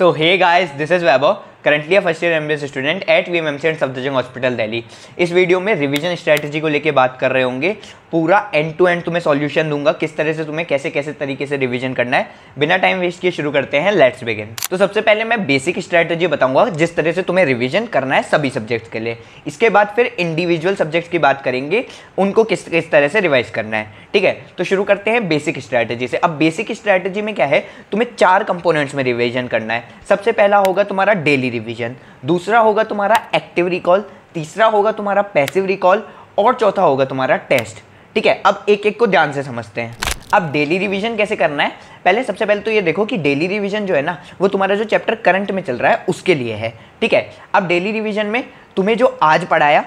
So hey guys, this is Weber. Currently a first year M student at V M M C and Safdarjung hospital Delhi इस video में revision strategy को लेकर बात कर रहे होंगे पूरा एंड टू एंड तुम्हें सॉल्यूशन दूंगा किस तरह से तुम्हें कैसे कैसे तरीके से रिविजन करना है बिना टाइम वेस्ट किए शुरू करते हैं लेट्स बिगिन तो सबसे पहले मैं बेसिक स्ट्रैटेजी बताऊंगा जिस तरह से तुम्हें रिविजन करना है सभी सब्जेक्ट्स के लिए इसके बाद फिर इंडिविजुअल सब्जेक्ट्स की बात करेंगे उनको किस किस तरह से रिवाइज करना है ठीक है तो शुरू करते हैं बेसिक स्ट्रैटेजी से अब बेसिक स्ट्रैटेजी में क्या है तुम्हें चार कंपोनेंट्स में रिविजन करना है सबसे पहला होगा तुम्हारा डेली की रिवीजन दूसरा होगा तुम्हारा एक्टिव रिकॉल तीसरा होगा तुम्हारा पैसिव रिकॉल और चौथा होगा तुम्हारा टेस्ट ठीक है अब एक एक को ध्यान से समझते हैं अब डेली रिवीजन कैसे करना है पहले सबसे पहले तो ये देखो कि डेली रिवीजन जो है ना वो तुम्हारा जो चैप्टर करंट में चल रहा है उसके लिए है ठीक है अब डेली रिवीजन में तुम्हें जो आज पढ़ाया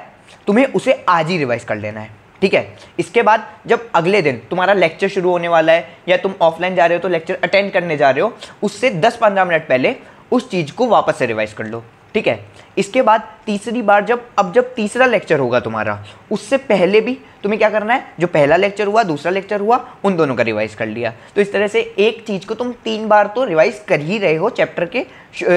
तुम्हें उसे आज ही रिवाइज कर लेना है ठीक है इसके बाद जब अगले दिन तुम्हारा लेक्चर शुरू होने वाला है या तुम ऑफलाइन जा रहे हो तो लेक्चर अटेंड करने जा रहे हो उससे 10-15 मिनट पहले उस चीज़ को वापस से रिवाइज़ कर लो ठीक है इसके बाद तीसरी बार जब अब जब तीसरा लेक्चर होगा तुम्हारा उससे पहले भी तुम्हें क्या करना है जो पहला लेक्चर हुआ दूसरा लेक्चर हुआ उन दोनों का रिवाइज़ कर लिया तो इस तरह से एक चीज़ को तुम तीन बार तो रिवाइज़ कर ही रहे हो चैप्टर के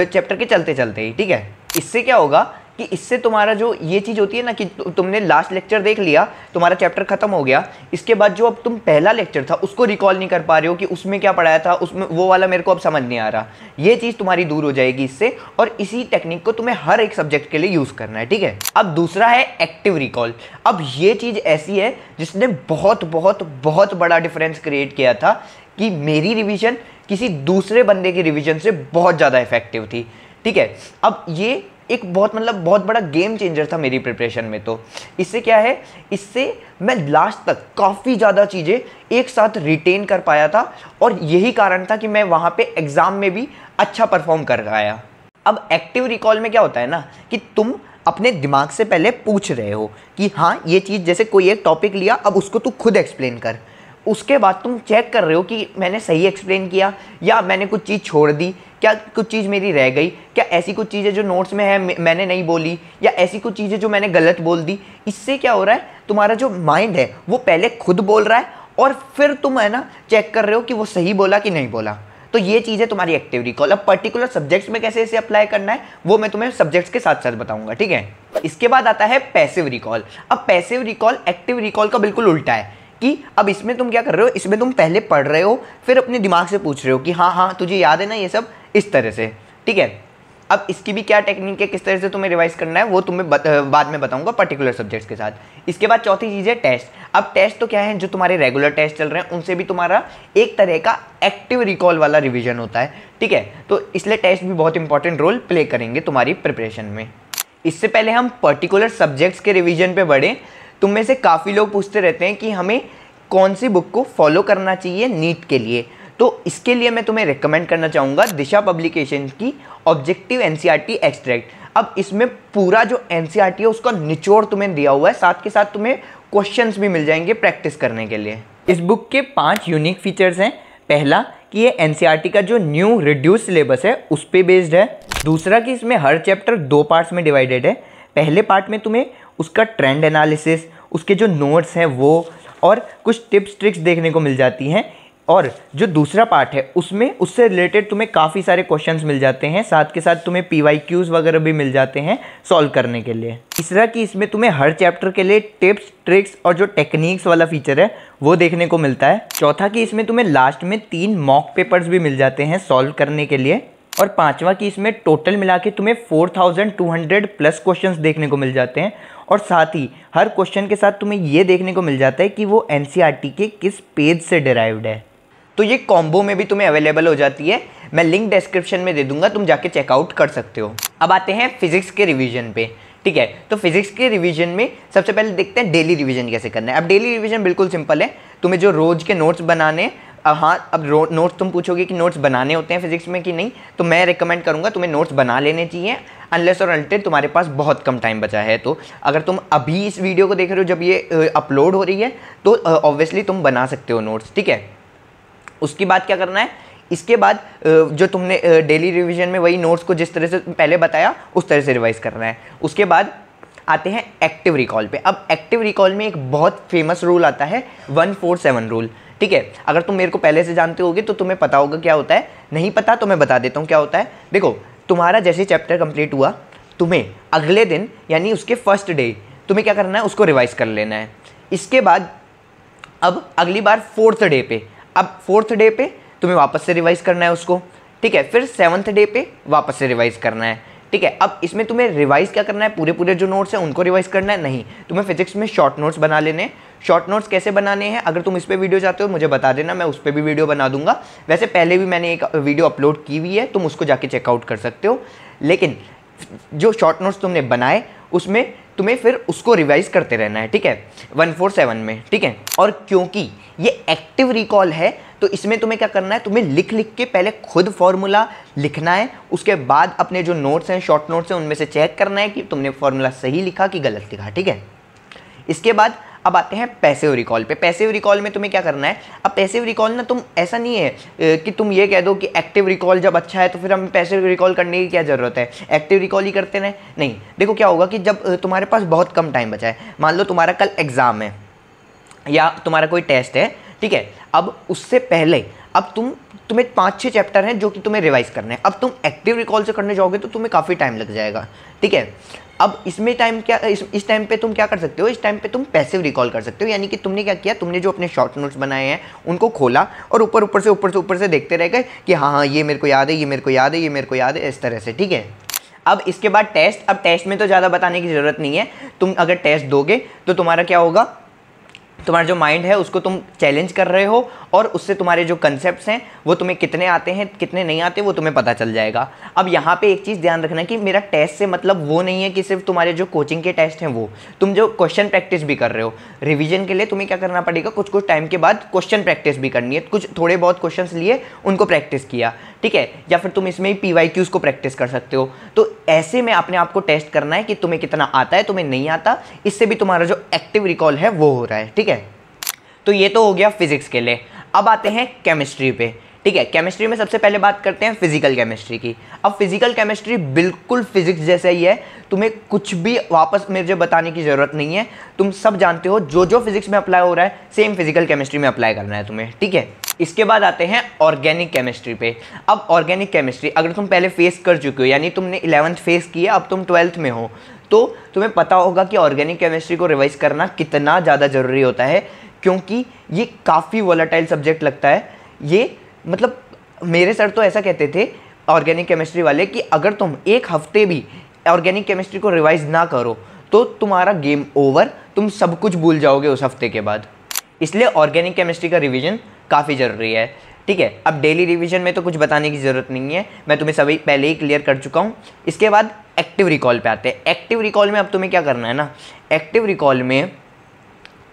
चैप्टर के चलते चलते ही ठीक है इससे क्या होगा कि इससे तुम्हारा जो ये चीज़ होती है ना कि तुमने लास्ट लेक्चर देख लिया तुम्हारा चैप्टर खत्म हो गया इसके बाद जो अब तुम पहला लेक्चर था उसको रिकॉल नहीं कर पा रहे हो कि उसमें क्या पढ़ाया था उसमें वो वाला मेरे को अब समझ नहीं आ रहा ये चीज़ तुम्हारी दूर हो जाएगी इससे और इसी टेक्निक को तुम्हें हर एक सब्जेक्ट के लिए यूज़ करना है ठीक है अब दूसरा है एक्टिव रिकॉल अब ये चीज़ ऐसी है जिसने बहुत बहुत बहुत बड़ा डिफरेंस क्रिएट किया था कि मेरी रिविज़न किसी दूसरे बंदे की रिविजन से बहुत ज़्यादा इफेक्टिव थी ठीक है अब ये एक बहुत मतलब बहुत बड़ा गेम चेंजर था मेरी प्रिपरेशन में तो इससे क्या है इससे मैं लास्ट तक काफ़ी ज़्यादा चीज़ें एक साथ रिटेन कर पाया था और यही कारण था कि मैं वहाँ पे एग्ज़ाम में भी अच्छा परफॉर्म कर पाया अब एक्टिव रिकॉल में क्या होता है ना कि तुम अपने दिमाग से पहले पूछ रहे हो कि हाँ ये चीज़ जैसे कोई एक टॉपिक लिया अब उसको तू खुद एक्सप्लेन कर उसके बाद तुम चेक कर रहे हो कि मैंने सही एक्सप्लेन किया या मैंने कुछ चीज़ छोड़ दी क्या कुछ चीज़ मेरी रह गई क्या ऐसी कुछ चीज़ें जो नोट्स में है मैंने नहीं बोली या ऐसी कुछ चीज़ें जो मैंने गलत बोल दी इससे क्या हो रहा है तुम्हारा जो माइंड है वो पहले खुद बोल रहा है और फिर तुम है ना चेक कर रहे हो कि वो सही बोला कि नहीं बोला तो ये चीज़ है तुम्हारी एक्टिव रिकॉल अब पर्टिकुलर सब्जेक्ट्स में कैसे इसे अप्लाई करना है वो मैं तुम्हें सब्जेक्ट्स के साथ साथ बताऊंगा ठीक है इसके बाद आता है पैसिव रिकॉल अब पैसिव रिकॉल एक्टिव रिकॉल का बिल्कुल उल्टा है कि अब इसमें तुम क्या कर रहे हो इसमें तुम पहले पढ़ रहे हो फिर अपने दिमाग से पूछ रहे हो कि हाँ हाँ तुझे याद है ना ये सब इस तरह से ठीक है अब इसकी भी क्या टेक्निक है किस तरह से तुम्हें रिवाइज करना है वो तुम्हें बत, बाद में बताऊंगा पर्टिकुलर सब्जेक्ट्स के साथ इसके बाद चौथी चीज़ है टेस्ट अब टेस्ट तो क्या है जो तुम्हारे रेगुलर टेस्ट चल रहे हैं उनसे भी तुम्हारा एक तरह का एक्टिव रिकॉल वाला रिविजन होता है ठीक है तो इसलिए टेस्ट भी बहुत इंपॉर्टेंट रोल प्ले करेंगे तुम्हारी प्रिपरेशन में इससे पहले हम पर्टिकुलर सब्जेक्ट्स के रिविजन पर बढ़ें तुम में से काफ़ी लोग पूछते रहते हैं कि हमें कौन सी बुक को फॉलो करना चाहिए नीट के लिए तो इसके लिए मैं तुम्हें रिकमेंड करना चाहूँगा दिशा पब्लिकेशन की ऑब्जेक्टिव एन एक्सट्रैक्ट अब इसमें पूरा जो एन e है उसका निचोड़ तुम्हें दिया हुआ है साथ के साथ तुम्हें क्वेश्चन भी मिल जाएंगे प्रैक्टिस करने के लिए इस बुक के पाँच यूनिक फीचर्स हैं पहला कि ये एन e का जो न्यू रिड्यूस सिलेबस है उस पर बेस्ड है दूसरा कि इसमें हर चैप्टर दो पार्ट्स में डिवाइडेड है पहले पार्ट में तुम्हें उसका ट्रेंड एनालिसिस उसके जो नोट्स हैं वो और कुछ टिप्स ट्रिक्स देखने को मिल जाती हैं और जो दूसरा पार्ट है उसमें उससे रिलेटेड तुम्हें काफ़ी सारे क्वेश्चंस मिल जाते हैं साथ के साथ तुम्हें पी वाई क्यूज़ वगैरह भी मिल जाते हैं सॉल्व करने के लिए तीसरा कि इसमें तुम्हें हर चैप्टर के लिए टिप्स ट्रिक्स और जो टेक्निक्स वाला फीचर है वो देखने को मिलता है चौथा कि इसमें तुम्हें लास्ट में तीन मॉक पेपर्स भी मिल जाते हैं सॉल्व करने के लिए और पाँचवा कि इसमें टोटल मिला के तुम्हें फोर प्लस क्वेश्चन देखने को मिल जाते हैं और साथ ही हर क्वेश्चन के साथ तुम्हें ये देखने को मिल जाता है कि वो एन e के किस पेज से डिराइव्ड है तो ये कॉम्बो में भी तुम्हें अवेलेबल हो जाती है मैं लिंक डिस्क्रिप्शन में दे दूंगा तुम जाके चेकआउट कर सकते हो अब आते हैं फिजिक्स के रिवीजन पे ठीक है तो फिजिक्स के रिवीजन में सबसे पहले देखते हैं डेली रिवीजन कैसे करना है अब डेली रिवीजन बिल्कुल सिंपल है तुम्हें जो रोज के नोट्स बनाने हाँ अब नोट्स तुम पूछोगे कि नोट्स बनाने होते हैं फिजिक्स में कि नहीं तो मैं रिकमेंड करूँगा तुम्हें नोट्स बना लेने चाहिए अनलेस और अल्टे तुम्हारे पास बहुत कम टाइम बचा है तो अगर तुम अभी इस वीडियो को देख रहे हो जब ये अपलोड हो रही है तो ऑब्वियसली तुम बना सकते हो नोट्स ठीक है उसके बाद क्या करना है इसके बाद जो तुमने डेली रिवीजन में वही नोट्स को जिस तरह से पहले बताया उस तरह से रिवाइज करना है उसके बाद आते हैं एक्टिव रिकॉल पे अब एक्टिव रिकॉल में एक बहुत फेमस रूल आता है वन फोर सेवन रूल ठीक है अगर तुम मेरे को पहले से जानते होगे तो तुम्हें पता होगा क्या होता है नहीं पता तो मैं बता देता हूँ क्या होता है देखो तुम्हारा जैसे चैप्टर कंप्लीट हुआ तुम्हें अगले दिन यानी उसके फर्स्ट डे तुम्हें क्या करना है उसको रिवाइज कर लेना है इसके बाद अब अगली बार फोर्थ डे पे अब फोर्थ डे पे तुम्हें वापस से रिवाइज़ करना है उसको ठीक है फिर सेवन्थ डे पे वापस से रिवाइज़ करना है ठीक है अब इसमें तुम्हें रिवाइज़ क्या करना है पूरे पूरे जो नोट्स हैं उनको रिवाइज़ करना है नहीं तुम्हें फिजिक्स में शॉर्ट नोट्स बना लेने शॉर्ट नोट्स कैसे बनाने हैं अगर तुम इस पर वीडियो चाहते हो मुझे बता देना मैं उस पर भी वीडियो बना दूंगा वैसे पहले भी मैंने एक वीडियो अपलोड की हुई है तुम उसको जाके चेकआउट कर सकते हो लेकिन जो शॉर्ट नोट्स तुमने बनाए उसमें तुम्हें फिर उसको रिवाइज करते रहना है ठीक है वन फोर सेवन में ठीक है और क्योंकि ये एक्टिव रिकॉल है तो इसमें तुम्हें क्या करना है तुम्हें लिख लिख के पहले खुद फॉर्मूला लिखना है उसके बाद अपने जो नोट्स हैं शॉर्ट नोट्स हैं उनमें से चेक करना है कि तुमने फॉर्मूला सही लिखा कि गलत लिखा ठीक है इसके बाद अब आते हैं पैसिव रिकॉल पे पैसिव रिकॉल में तुम्हें क्या करना है अब पैसिव रिकॉल ना तुम ऐसा नहीं है कि तुम ये कह दो कि एक्टिव रिकॉल जब अच्छा है तो फिर हमें पैसिव रिकॉल करने की क्या ज़रूरत है एक्टिव रिकॉल ही करते रहे नहीं देखो क्या होगा कि जब तुम्हारे पास बहुत कम टाइम बचा है मान लो तुम्हारा कल एग्ज़ाम है या तुम्हारा कोई टेस्ट है ठीक है अब उससे पहले अब तुम तुम्हें पाँच छः चैप्टर हैं जो कि तुम्हें रिवाइज़ करने हैं अब तुम एक्टिव रिकॉल से करने जाओगे तो तुम्हें काफ़ी टाइम लग जाएगा ठीक है अब इसमें टाइम क्या इस टाइम पे तुम क्या कर सकते हो इस टाइम पे तुम पैसिव रिकॉल कर सकते हो यानी कि तुमने क्या किया तुमने जो अपने शॉर्ट नोट्स बनाए हैं उनको खोला और ऊपर ऊपर से ऊपर से ऊपर से देखते रह गए कि हाँ हाँ ये मेरे को याद है ये मेरे को याद है ये मेरे को याद है इस तरह से ठीक है अब इसके बाद टेस्ट अब टेस्ट में तो ज़्यादा बताने की ज़रूरत नहीं है तुम अगर टेस्ट दोगे तो तुम्हारा क्या होगा तुम्हारा जो माइंड है उसको तुम चैलेंज कर रहे हो और उससे तुम्हारे जो कंसेप्ट हैं वो तुम्हें कितने आते हैं कितने नहीं आते वो तुम्हें पता चल जाएगा अब यहाँ पे एक चीज़ ध्यान रखना कि मेरा टेस्ट से मतलब वो नहीं है कि सिर्फ तुम्हारे जो कोचिंग के टेस्ट हैं वो तुम जो क्वेश्चन प्रैक्टिस भी कर रहे हो रिविजन के लिए तुम्हें क्या करना पड़ेगा कुछ कुछ टाइम के बाद क्वेश्चन प्रैक्टिस भी करनी है कुछ थोड़े बहुत क्वेश्चन लिए उनको प्रैक्टिस किया ठीक है या फिर तुम इसमें पी वाई को प्रैक्टिस कर सकते हो तो ऐसे में अपने आप को टेस्ट करना है कि तुम्हें कितना आता है तुम्हें नहीं आता इससे भी तुम्हारा जो एक्टिव रिकॉल है वो हो रहा है ठीक है तो ये तो हो गया फिजिक्स के लिए अब आते हैं केमिस्ट्री पे ठीक है केमिस्ट्री में सबसे पहले बात करते हैं फिजिकल केमिस्ट्री की अब फिजिकल केमिस्ट्री बिल्कुल फिजिक्स जैसा ही है तुम्हें कुछ भी वापस मुझे बताने की ज़रूरत नहीं है तुम सब जानते हो जो जो फिजिक्स में अप्लाई हो रहा है सेम फिजिकल केमिस्ट्री में अप्लाई करना है तुम्हें ठीक है इसके बाद आते हैं ऑर्गेनिक केमिस्ट्री पे अब ऑर्गेनिक केमिस्ट्री अगर तुम पहले फेस कर चुके हो यानी तुमने इलेवंथ फेस किया अब तुम ट्वेल्थ में हो तो तुम्हें पता होगा कि ऑर्गेनिक केमिस्ट्री को रिवाइज करना कितना ज़्यादा ज़रूरी होता है क्योंकि ये काफ़ी वॉलाटाइल सब्जेक्ट लगता है ये मतलब मेरे सर तो ऐसा कहते थे ऑर्गेनिक केमिस्ट्री वाले कि अगर तुम एक हफ्ते भी ऑर्गेनिक केमिस्ट्री को रिवाइज ना करो तो तुम्हारा गेम ओवर तुम सब कुछ भूल जाओगे उस हफ्ते के बाद इसलिए ऑर्गेनिक केमिस्ट्री का रिवीजन काफ़ी ज़रूरी है ठीक है अब डेली रिवीजन में तो कुछ बताने की ज़रूरत नहीं है मैं तुम्हें सभी पहले ही क्लियर कर चुका हूँ इसके बाद एक्टिव रिकॉल पे आते हैं एक्टिव रिकॉल में अब तुम्हें क्या करना है ना एक्टिव रिकॉल में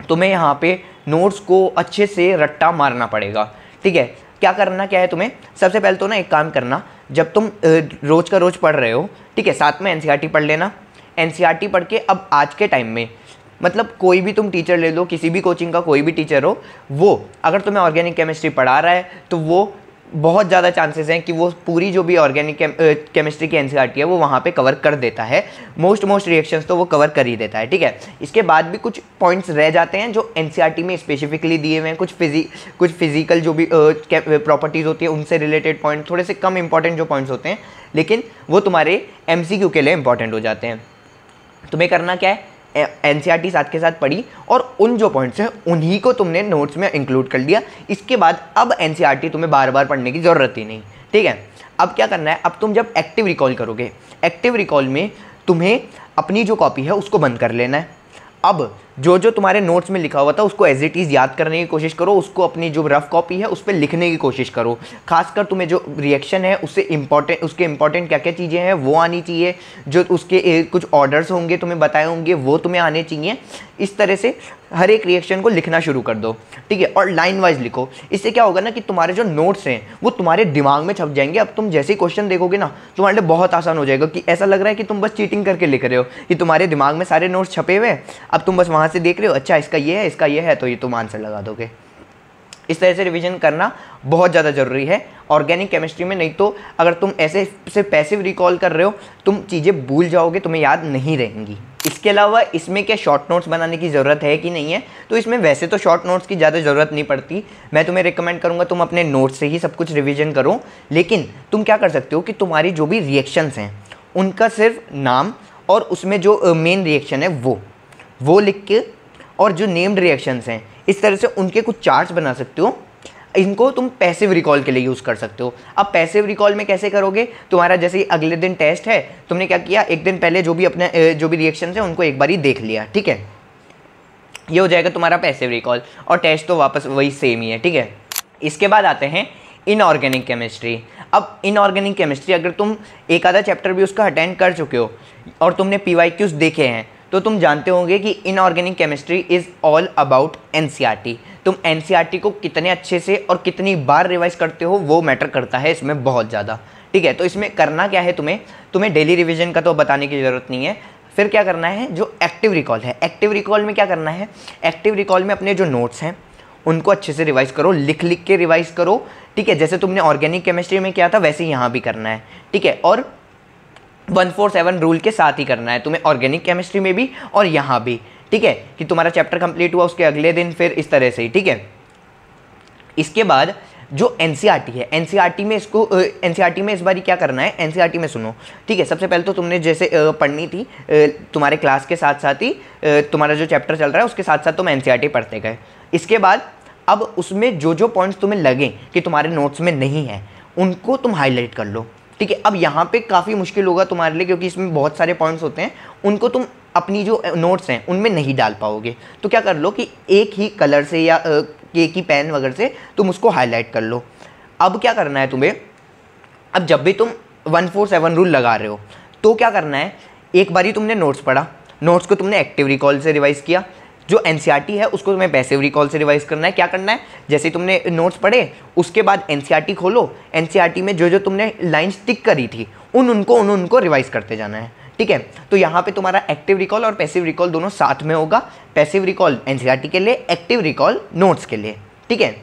तुम्हें यहाँ पे नोट्स को अच्छे से रट्टा मारना पड़ेगा ठीक है क्या करना क्या है तुम्हें सबसे पहले तो ना एक काम करना जब तुम रोज़ का रोज़ पढ़ रहे हो ठीक है साथ में एन e पढ़ लेना एन e पढ़ के अब आज के टाइम में मतलब कोई भी तुम टीचर ले लो किसी भी कोचिंग का कोई भी टीचर हो वो अगर तुम्हें ऑर्गेनिक केमिस्ट्री पढ़ा रहा है तो वो बहुत ज़्यादा चांसेस हैं कि वो पूरी जो भी ऑर्गेनिक केमिस्ट्री की एनसीईआरटी e है वो वहाँ पे कवर कर देता है मोस्ट मोस्ट रिएक्शंस तो वो कवर कर ही देता है ठीक है इसके बाद भी कुछ पॉइंट्स रह जाते हैं जो एनसीईआरटी e में स्पेसिफिकली दिए हुए हैं कुछ फिजी कुछ फिजिकल जो भी प्रॉपर्टीज़ होती है उनसे रिलेटेड पॉइंट थोड़े से कम इंपॉर्टेंट जो पॉइंट्स होते हैं लेकिन वो तुम्हारे एम के लिए इंपॉर्टेंट हो जाते हैं तुम्हें करना क्या है एन साथ के साथ पढ़ी और उन जो पॉइंट्स हैं उन्हीं को तुमने नोट्स में इंक्लूड कर लिया इसके बाद अब एन तुम्हें बार बार पढ़ने की ज़रूरत ही नहीं ठीक है अब क्या करना है अब तुम जब एक्टिव रिकॉल करोगे एक्टिव रिकॉल में तुम्हें अपनी जो कॉपी है उसको बंद कर लेना है अब जो जो तुम्हारे नोट्स में लिखा हुआ था उसको एज इट इज़ याद करने की कोशिश करो उसको अपनी जो रफ़ कॉपी है उस पर लिखने की कोशिश करो खासकर तुम्हें जो रिएक्शन है उससे इम्पॉर्टेंट उसके इंपॉर्टेंट क्या क्या चीज़ें हैं वो आनी चाहिए जो उसके कुछ ऑर्डर्स होंगे तुम्हें बताए होंगे वो तुम्हें आने चाहिए इस तरह से हर एक रिएक्शन को लिखना शुरू कर दो ठीक है और लाइन वाइज लिखो इससे क्या होगा ना कि तुम्हारे जो नोट्स हैं वो तुम्हारे दिमाग में छप जाएंगे अब तुम जैसे ही क्वेश्चन देखोगे ना तुम्हारे लिए बहुत आसान हो जाएगा कि ऐसा लग रहा है कि तुम बस चीटिंग करके लिख रहे हो कि तुम्हारे दिमाग में सारे नोट्स छपे हुए हैं अब तुम बस वहाँ से देख रहे हो अच्छा इसका ये है इसका ये है तो ये तुम आंसर लगा दोगे इस तरह से रिवीजन करना बहुत ज़्यादा ज़रूरी है ऑर्गेनिक केमिस्ट्री में नहीं तो अगर तुम ऐसे से पैसिव रिकॉल कर रहे हो तुम चीज़ें भूल जाओगे तुम्हें याद नहीं रहेंगी इसके अलावा इसमें क्या शॉर्ट नोट्स बनाने की ज़रूरत है कि नहीं है तो इसमें वैसे तो शॉर्ट नोट्स की ज़्यादा ज़रूरत नहीं पड़ती मैं तुम्हें रिकमेंड करूँगा तुम अपने नोट्स से ही सब कुछ रिविजन करो लेकिन तुम क्या कर सकते हो कि तुम्हारी जो भी रिएक्शंस हैं उनका सिर्फ नाम और उसमें जो मेन रिएक्शन है वो वो लिख के और जो नेम्ड रिएक्शंस हैं इस तरह से उनके कुछ चार्ट्स बना सकते हो इनको तुम पैसिव रिकॉल के लिए यूज़ कर सकते हो अब पैसिव रिकॉल में कैसे करोगे तुम्हारा जैसे अगले दिन टेस्ट है तुमने क्या किया एक दिन पहले जो भी अपने जो भी रिएक्शन है उनको एक बार ही देख लिया ठीक है ये हो जाएगा तुम्हारा पैसिव रिकॉल और टेस्ट तो वापस वही सेम ही है ठीक है इसके बाद आते हैं इनऑर्गेनिक केमिस्ट्री अब इनऑर्गेनिक केमिस्ट्री अगर तुम एक आधा चैप्टर भी उसका अटेंड कर चुके हो और तुमने पी वाई क्यूज़ देखे हैं तो तुम जानते होंगे कि inorganic chemistry is all about N C R T तुम एन e को कितने अच्छे से और कितनी बार रिवाइज़ करते हो वो मैटर करता है इसमें बहुत ज़्यादा ठीक है तो इसमें करना क्या है तुम्हें तुम्हें डेली रिविजन का तो बताने की ज़रूरत नहीं है फिर क्या करना है जो एक्टिव रिकॉल है एक्टिव रिकॉल में क्या करना है एक्टिव रिकॉल में अपने जो नोट्स हैं उनको अच्छे से रिवाइज़ करो लिख लिख के रिवाइज़ करो ठीक है जैसे तुमने ऑर्गेनिक केमिस्ट्री में किया था वैसे यहाँ भी करना है ठीक है और वन फोर सेवन रूल के साथ ही करना है तुम्हें ऑर्गेनिक केमिस्ट्री में भी और यहाँ भी ठीक है कि तुम्हारा चैप्टर कंप्लीट हुआ उसके अगले दिन फिर इस तरह से ही ठीक है इसके बाद जो एन e है एन e में इसको एन e में इस बार क्या करना है एन में सुनो ठीक है सबसे पहले तो तुमने जैसे पढ़नी थी तुम्हारे क्लास के साथ साथ ही तुम्हारा जो चैप्टर चल रहा है उसके साथ साथ तुम एन पढ़ते गए इसके बाद अब उसमें जो जो पॉइंट्स तुम्हें लगें कि तुम्हारे नोट्स में नहीं है उनको तुम हाईलाइट कर लो ठीक है अब यहाँ पे काफ़ी मुश्किल होगा तुम्हारे लिए क्योंकि इसमें बहुत सारे पॉइंट्स होते हैं उनको तुम अपनी जो नोट्स हैं उनमें नहीं डाल पाओगे तो क्या कर लो कि एक ही कलर से या एक ही पेन वगैरह से तुम उसको हाईलाइट कर लो अब क्या करना है तुम्हें अब जब भी तुम वन फोर सेवन रूल लगा रहे हो तो क्या करना है एक बार ही तुमने नोट्स पढ़ा नोट्स को तुमने एक्टिव रिकॉल से रिवाइज़ किया जो एन e है उसको तुम्हें पैसिव रिकॉल से रिवाइज़ करना है क्या करना है जैसे तुमने नोट्स पढ़े उसके बाद एन e खोलो एन e में जो जो तुमने लाइन्स टिक करी थी उन उनको उन उनको रिवाइज़ करते जाना है ठीक है तो यहाँ पे तुम्हारा एक्टिव रिकॉल और पैसिव रिकॉल दोनों साथ में होगा पैसिव रिकॉल एन के लिए एक्टिव रिकॉल नोट्स के लिए ठीक है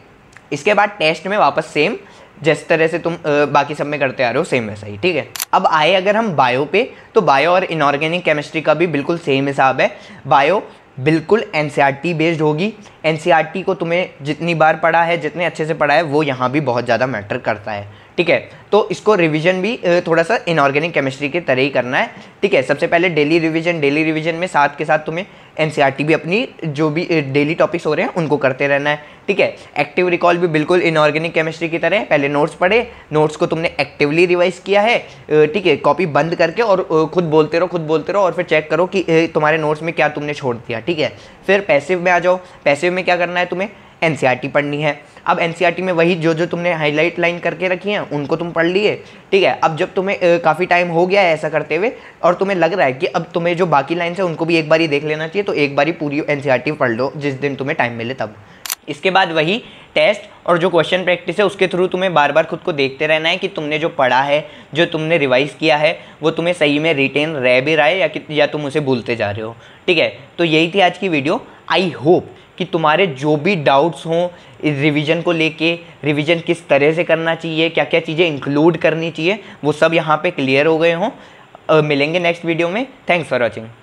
इसके बाद टेस्ट में वापस सेम जिस तरह से तुम बाकी सब में करते आ रहे हो सेम वैसा ही ठीक है अब आए अगर हम बायो पे तो बायो और इनऑर्गेनिक केमिस्ट्री का भी बिल्कुल सेम हिसाब है बायो बिल्कुल एन बेस्ड होगी एन को तुम्हें जितनी बार पढ़ा है जितने अच्छे से पढ़ा है वो यहाँ भी बहुत ज़्यादा मैटर करता है ठीक है तो इसको रिवीजन भी थोड़ा सा इनऑर्गेनिक केमिस्ट्री की के तरह ही करना है ठीक है सबसे पहले डेली रिवीजन डेली रिवीजन में साथ के साथ तुम्हें एनसीईआरटी भी अपनी जो भी डेली टॉपिक्स हो रहे हैं उनको करते रहना है ठीक है एक्टिव रिकॉल भी बिल्कुल इनऑर्गेनिक केमिस्ट्री की तरह पहले नोट्स पढ़े नोट्स को तुमने एक्टिवली रिवाइज किया है ठीक है कॉपी बंद करके और खुद बोलते रहो खुद बोलते रहो और फिर चेक करो कि तुम्हारे नोट्स में क्या तुमने छोड़ दिया ठीक है फिर पैसिव में आ जाओ पैसिव में क्या करना है तुम्हें एन पढ़नी है अब एन में वही जो जो तुमने हाईलाइट लाइन करके रखी हैं उनको तुम पढ़ लिए ठीक है अब जब तुम्हें काफ़ी टाइम हो गया है ऐसा करते हुए और तुम्हें लग रहा है कि अब तुम्हें जो बाकी लाइन है उनको भी एक बार ही देख लेना चाहिए तो एक बार ही पूरी एन पढ़ लो जिस दिन तुम्हें टाइम मिले तब इसके बाद वही टेस्ट और जो क्वेश्चन प्रैक्टिस है उसके थ्रू तुम्हें बार बार खुद को देखते रहना है कि तुमने जो पढ़ा है जो तुमने रिवाइज़ किया है वो तुम्हें सही में रिटेन रह भी रहा है या, कि या तुम उसे भूलते जा रहे हो ठीक है तो यही थी आज की वीडियो आई होप कि तुम्हारे जो भी डाउट्स हों इस रिवीजन को लेके रिवीजन किस तरह से करना चाहिए क्या क्या चीज़ें इंक्लूड करनी चाहिए वो सब यहाँ पे क्लियर हो गए हों मिलेंगे नेक्स्ट वीडियो में थैंक्स फॉर वॉचिंग